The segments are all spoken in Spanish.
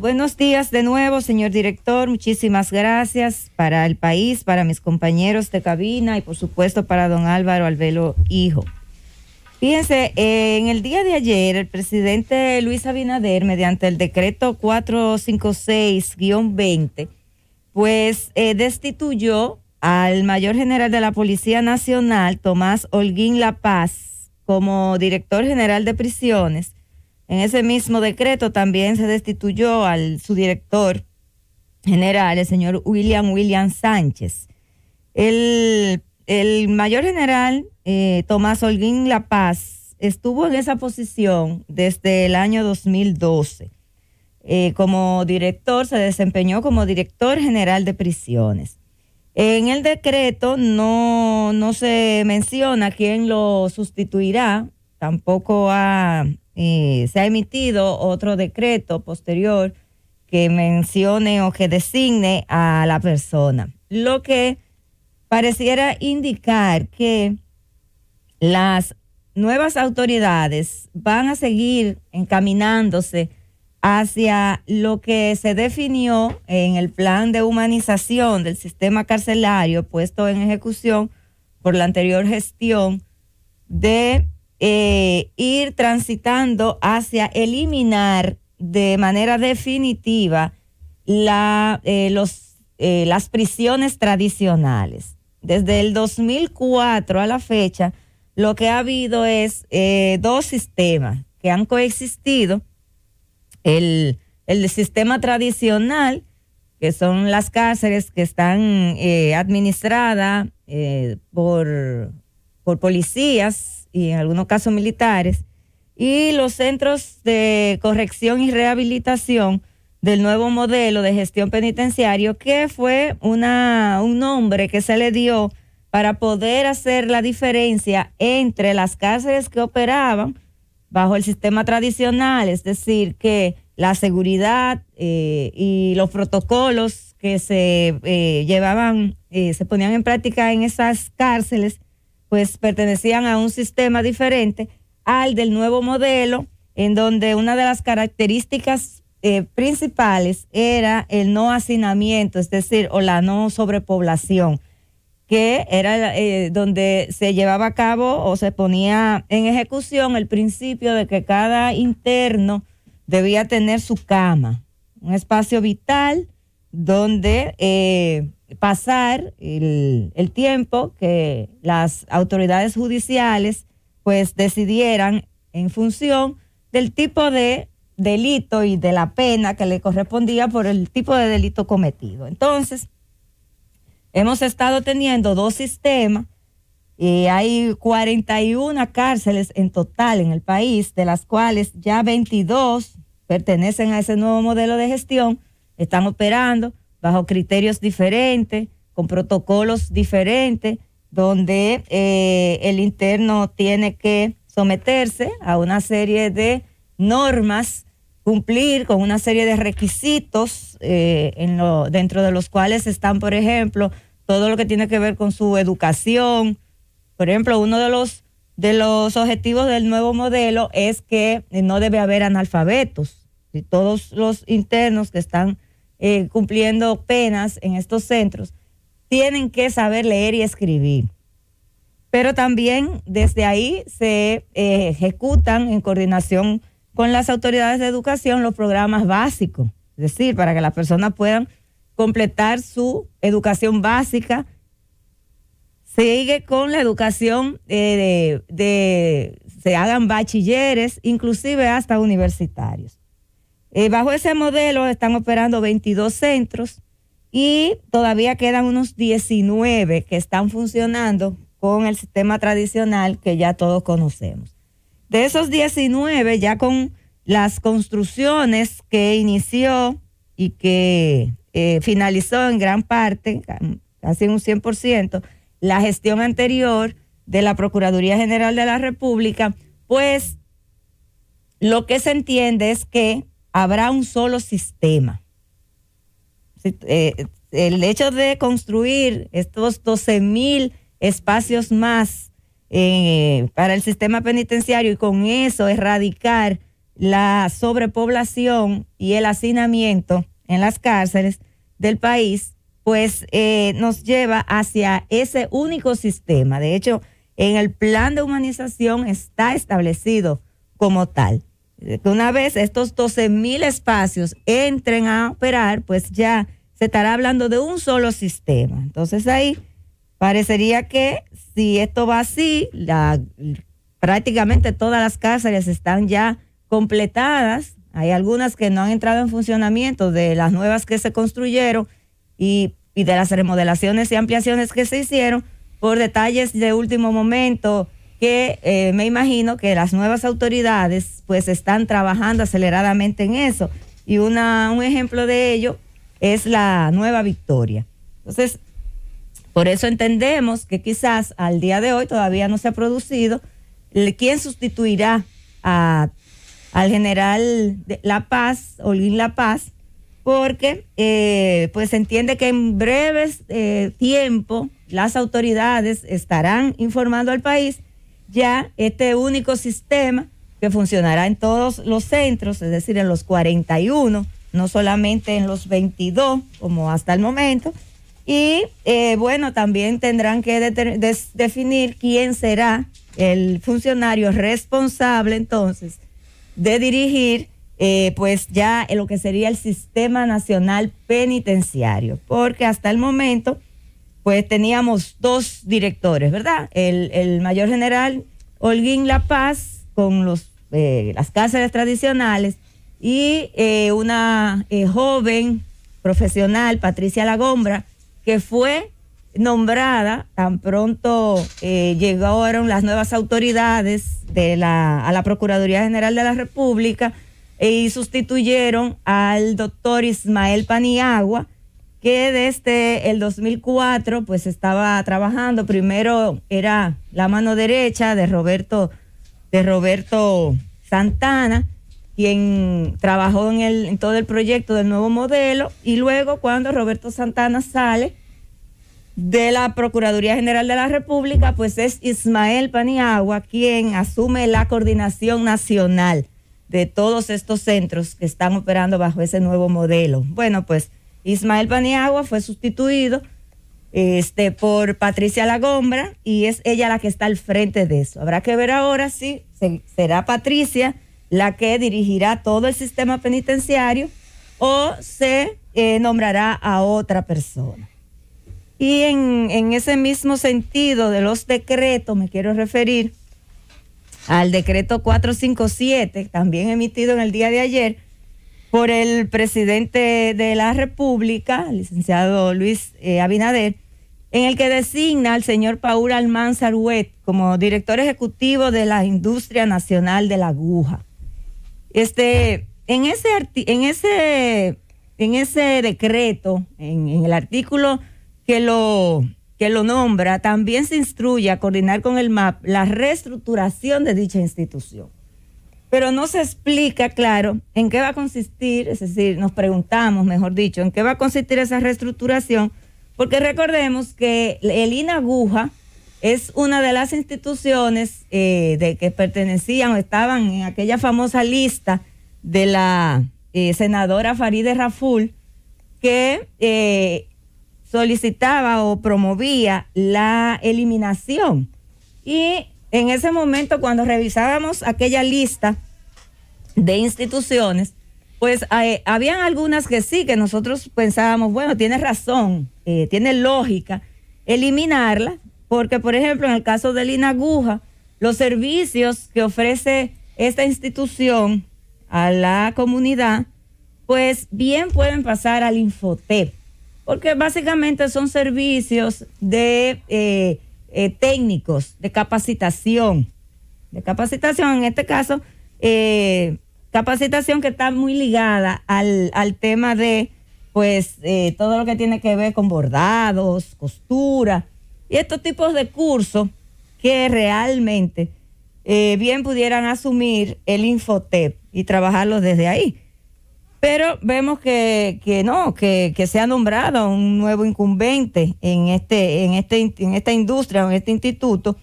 buenos días de nuevo, señor director. Muchísimas gracias para el país, para mis compañeros de cabina y por supuesto para don Álvaro Alvelo Hijo. Fíjense, en el día de ayer el presidente Luis Abinader, mediante el decreto 456-20, pues eh, destituyó al mayor general de la Policía Nacional, Tomás Holguín La Paz, como director general de prisiones en ese mismo decreto también se destituyó al su director general, el señor William William Sánchez. El, mayor general eh, Tomás Holguín La Paz estuvo en esa posición desde el año 2012. Eh, como director, se desempeñó como director general de prisiones. En el decreto no, no se menciona quién lo sustituirá, tampoco a... Eh, se ha emitido otro decreto posterior que mencione o que designe a la persona. Lo que pareciera indicar que las nuevas autoridades van a seguir encaminándose hacia lo que se definió en el plan de humanización del sistema carcelario puesto en ejecución por la anterior gestión de eh, ir transitando hacia eliminar de manera definitiva la, eh, eh, las prisiones tradicionales. Desde el 2004 a la fecha, lo que ha habido es dos sistemas que han coexistido. El, sistema tradicional, que son las cárceles que están administradas por policías y en algunos casos militares, y los centros de corrección y rehabilitación del nuevo modelo de gestión penitenciario, que fue una, un nombre que se le dio para poder hacer la diferencia entre las cárceles que operaban bajo el sistema tradicional, es decir, que la seguridad eh, y los protocolos que se eh, llevaban, eh, se ponían en práctica en esas cárceles, pues pertenecían a un sistema diferente al del nuevo modelo, en donde una de las características eh, principales era el no hacinamiento, es decir, o la no sobrepoblación, que era eh, donde se llevaba a cabo o se ponía en ejecución el principio de que cada interno debía tener su cama, un espacio vital donde eh, pasar el, tiempo que las autoridades judiciales pues decidieran en función del tipo de delito y de la pena que le correspondía por el tipo de delito cometido. Entonces, hemos estado teniendo dos sistemas y hay 41 cárceles en total en el país, de las cuales ya 22 pertenecen a ese nuevo modelo de gestión están operando bajo criterios diferentes, con protocolos diferentes, donde eh, el interno tiene que someterse a una serie de normas, cumplir con una serie de requisitos eh, en lo, dentro de los cuales están, por ejemplo, todo lo que tiene que ver con su educación. Por ejemplo, uno de los, de los objetivos del nuevo modelo es que no debe haber analfabetos. Y todos los internos que están eh, cumpliendo penas en estos centros, tienen que saber leer y escribir. Pero también desde ahí se eh, ejecutan en coordinación con las autoridades de educación los programas básicos, es decir, para que las personas puedan completar su educación básica. Sigue con la educación eh, de, se hagan bachilleres, inclusive hasta universitarios. Eh, bajo ese modelo están operando 22 centros y todavía quedan unos 19 que están funcionando con el sistema tradicional que ya todos conocemos. De esos 19, ya con las construcciones que inició y que eh, finalizó en gran parte, casi un 100%, la gestión anterior de la Procuraduría General de la República, pues lo que se entiende es que habrá un solo sistema. Eh, el hecho de construir estos 12 mil espacios más eh, para el sistema penitenciario y con eso erradicar la sobrepoblación y el hacinamiento en las cárceles del país, pues eh, nos lleva hacia ese único sistema. De hecho, en el plan de humanización está establecido como tal. Eh, una vez estos 12 mil espacios entren a operar, pues ya se estará hablando de un solo sistema. Entonces ahí parecería que si esto va así, la, prácticamente todas las cárceles están ya completadas. Hay algunas que no han entrado en funcionamiento de las nuevas que se construyeron y de las remodelaciones y ampliaciones que se hicieron por detalles de último momento que eh, me imagino que las nuevas autoridades pues están trabajando aceleradamente en eso. Y una, un ejemplo de ello es la nueva victoria. Entonces, por eso entendemos que quizás al día de hoy todavía no se ha producido quién sustituirá a, al general de La Paz, Olguín La Paz, porque eh, pues entiende que en breves eh, tiempo las autoridades estarán informando al país ya este único sistema que funcionará en todos los centros, es decir, en los 41, no solamente en los 22 como hasta el momento. Y eh, bueno, también tendrán que definir quién será el funcionario responsable entonces de dirigir eh, pues ya lo que sería el sistema nacional penitenciario, porque hasta el momento pues teníamos dos directores, ¿verdad? El, mayor general Holguín La Paz con los, eh, las cárceles tradicionales y eh, una eh, joven profesional, Patricia Lagombra, que fue nombrada, tan pronto llegaron las nuevas autoridades de la, a la Procuraduría General de la República y sustituyeron al doctor Ismael Paniagua, que desde el 2004 pues estaba trabajando. Primero era la mano derecha de Roberto, de Roberto Santana, quien trabajó en, todo el proyecto del nuevo modelo. Y luego cuando Roberto Santana sale de la Procuraduría General de la República, pues es Ismael Paniagua quien asume la coordinación nacional de todos estos centros que están operando bajo ese nuevo modelo. Bueno, pues Ismael Paniagua fue sustituido este, por Patricia Lagombra y es ella la que está al frente de eso. Habrá que ver ahora si será Patricia la que dirigirá todo el sistema penitenciario o se eh, nombrará a otra persona. Y en, en ese mismo sentido de los decretos, me quiero referir al decreto 457, también emitido en el día de ayer, por el presidente de la República, licenciado Luis eh, Abinader, en el que designa al señor Paul Almanzar Huet como director ejecutivo de la Industria Nacional de la Aguja. Este, en ese, en ese, en ese decreto, en, el artículo que lo, que lo nombra, también se instruye a coordinar con el MAP la reestructuración de dicha institución pero no se explica, claro, en qué va a consistir, es decir, nos preguntamos, mejor dicho, en qué va a consistir esa reestructuración, porque recordemos que el INAGUJA es una de las instituciones eh, de que pertenecían o estaban en aquella famosa lista de la eh, senadora Farideh Raful, que eh, solicitaba o promovía la eliminación. Y en ese momento cuando revisábamos aquella lista de instituciones, pues habían algunas que sí, que nosotros pensábamos, bueno, tiene razón, eh, tiene lógica eliminarla, porque por ejemplo en el caso del INAGUJA, los servicios que ofrece esta institución a la comunidad, pues bien pueden pasar al Infotep, porque básicamente son servicios de eh, eh, técnicos de capacitación, de capacitación en este caso, eh, capacitación que está muy ligada al, tema de pues eh, todo lo que tiene que ver con bordados, costura y estos tipos de cursos que realmente bien pudieran asumir el Infotep y trabajarlos desde ahí. Pero vemos que, no, que, que, se ha nombrado un nuevo incumbente en, este, en, este, en esta industria, en este instituto.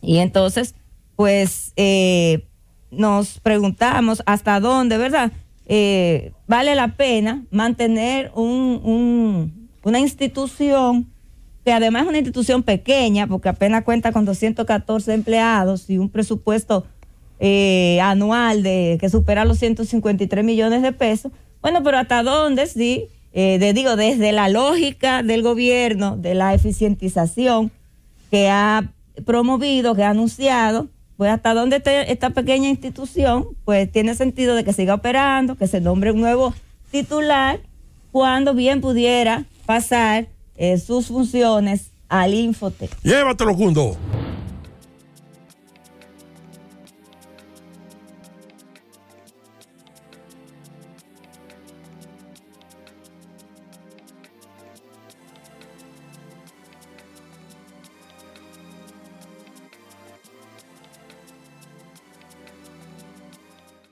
Y entonces, pues eh, nos preguntamos hasta dónde, ¿verdad? Eh, vale la pena mantener un, un, una institución que además es una institución pequeña, porque apenas cuenta con 214 empleados y un presupuesto eh, anual de que supera los 153 millones de pesos. Bueno, pero hasta dónde sí, eh, digo, desde la lógica del gobierno, de la eficientización que ha promovido, que ha anunciado, pues hasta dónde está esta pequeña institución, pues tiene sentido de que siga operando, que se nombre un nuevo titular, cuando bien pudiera pasar eh, sus funciones al Infotec. Llévatelo, junto.